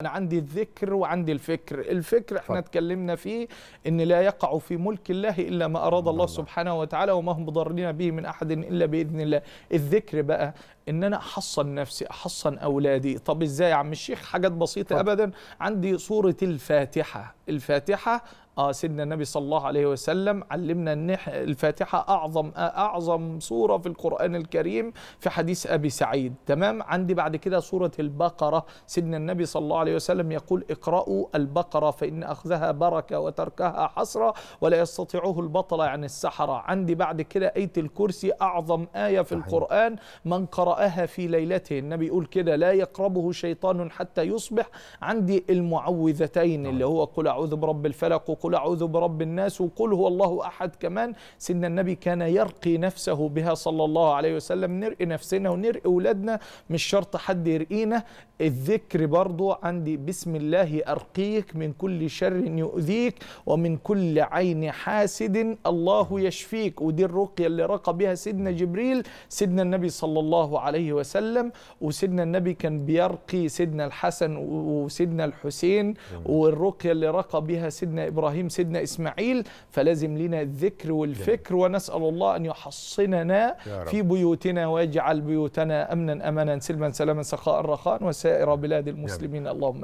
انا عندي الذكر وعندي الفكر الفكر احنا اتكلمنا فيه ان لا يقع في ملك الله الا ما اراد الله, الله سبحانه وتعالى وما هم بضارين به من احد الا باذن الله الذكر بقى ان انا احصن نفسي احصن اولادي طب ازاي يا عم الشيخ حاجات بسيطه ابدا عندي سوره الفاتحه الفاتحه اه سيدنا النبي صلى الله عليه وسلم علمنا ان الفاتحه اعظم اعظم سوره في القران الكريم في حديث ابي سعيد تمام عندي بعد كده سوره البقره سيدنا النبي صلى الله عليه وسلم يقول اقرأوا البقره فان اخذها بركه وتركها حسره ولا يستطيعه البطل عن السحره عندي بعد كده ايه الكرسي اعظم ايه في القران من قرأها في ليلته النبي يقول كده لا يقربه شيطان حتى يصبح عندي المعوذتين اللي هو قل اعوذ برب الفلق قل أعوذ برب الناس وقل هو الله أحد كمان سيدنا النبي كان يرقي نفسه بها صلى الله عليه وسلم نرقي نفسنا ونرقي أولادنا مش شرط حد يرقينا الذكر برضو عندي بسم الله أرقيك من كل شر يؤذيك ومن كل عين حاسد الله يشفيك ودي الرقية اللي رقى بها سيدنا جبريل سيدنا النبي صلى الله عليه وسلم وسيدنا النبي كان بيرقي سيدنا الحسن وسيدنا الحسين والرقية اللي رقى بها سيدنا إبراهيم إبراهيم سيدنا إسماعيل فلازم لنا الذكر والفكر ونسأل الله أن يحصننا في بيوتنا ويجعل بيوتنا أمنا أمنا سلما سلاما سخاء رخاء وسائر بلاد المسلمين اللهم